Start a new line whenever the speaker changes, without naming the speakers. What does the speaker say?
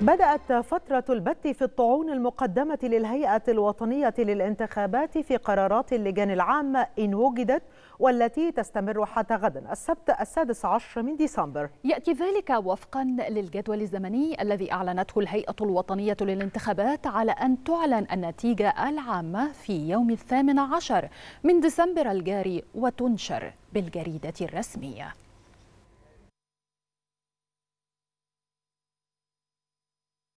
بدأت فترة البت في الطعون المقدمة للهيئة الوطنية للانتخابات في قرارات اللجان العامة إن وجدت والتي تستمر حتى غدا السبت السادس عشر من ديسمبر
يأتي ذلك وفقا للجدول الزمني الذي أعلنته الهيئة الوطنية للانتخابات على أن تعلن النتيجة العامة في يوم الثامن عشر من ديسمبر الجاري وتنشر بالجريدة الرسمية